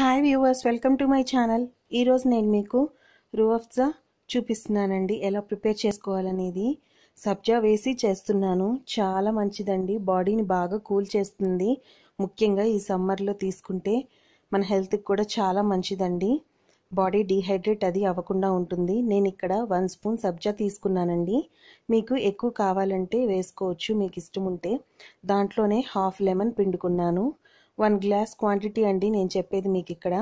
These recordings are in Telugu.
hi viewers welcome to my channel ఈరోజు నేను మీకు రూఅఫ్జా చూపిస్తున్నానండి ఎలా ప్రిపేర్ చేసుకోవాలనేది సబ్జా వేసి చేస్తున్నాను చాలా మంచిదండి బాడీని బాగా కూల్ చేస్తుంది ముఖ్యంగా ఈ సమ్మర్లో తీసుకుంటే మన హెల్త్కి కూడా చాలా మంచిదండి బాడీ డీహైడ్రేట్ అది అవ్వకుండా ఉంటుంది నేను ఇక్కడ వన్ స్పూన్ సబ్జా తీసుకున్నానండి మీకు ఎక్కువ కావాలంటే వేసుకోవచ్చు మీకు ఇష్టం ఉంటే దాంట్లోనే హాఫ్ లెమన్ పిండుకున్నాను వన్ గ్లాస్ క్వాంటిటీ అండి నేను చెప్పేది మీకు ఇక్కడ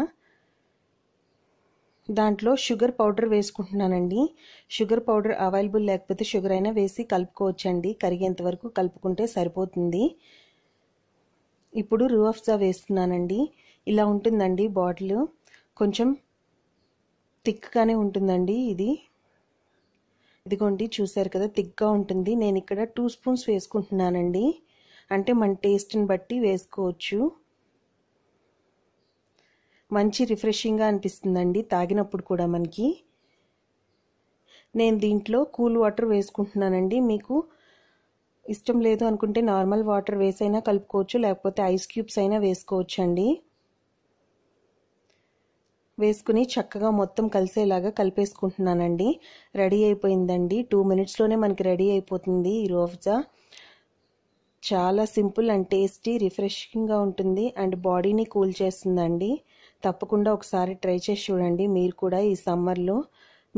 దాంట్లో షుగర్ పౌడర్ వేసుకుంటున్నానండి షుగర్ పౌడర్ అవైలబుల్ లేకపోతే షుగర్ అయినా వేసి కలుపుకోవచ్చండి కరిగేంత వరకు కలుపుకుంటే సరిపోతుంది ఇప్పుడు రూఅఫ్జా వేస్తున్నానండి ఇలా ఉంటుందండి బాటిల్ కొంచెం థిక్గానే ఉంటుందండి ఇది ఇదిగోండి చూసారు కదా థిక్గా ఉంటుంది నేను ఇక్కడ టూ స్పూన్స్ వేసుకుంటున్నానండి అంటే మన టేస్ట్ని బట్టి వేసుకోవచ్చు మంచి రిఫ్రెషింగ్గా అనిపిస్తుందండి తాగినప్పుడు కూడా మనకి నేను దీంట్లో కూల్ వాటర్ వేసుకుంటున్నానండి మీకు ఇష్టం లేదు అనుకుంటే నార్మల్ వాటర్ వేసైనా కలుపుకోవచ్చు లేకపోతే ఐస్ క్యూబ్స్ అయినా వేసుకోవచ్చు అండి వేసుకుని చక్కగా మొత్తం కలిసేలాగా కలిపేసుకుంటున్నానండి రెడీ అయిపోయిందండి టూ మినిట్స్లోనే మనకి రెడీ అయిపోతుంది ఈ రోజా చాలా సింపుల్ అండ్ టేస్టీ రిఫ్రెషింగ్గా ఉంటుంది అండ్ బాడీని కూల్ చేస్తుందండి తప్పకుండా ఒకసారి ట్రై చేసి చూడండి మీరు కూడా ఈ సమ్మర్లో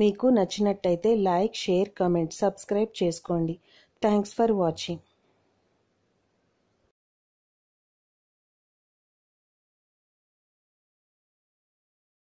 మీకు నచ్చినట్టయితే లైక్ షేర్ కమెంట్ సబ్స్క్రైబ్ చేసుకోండి థ్యాంక్స్ ఫర్ వాచింగ్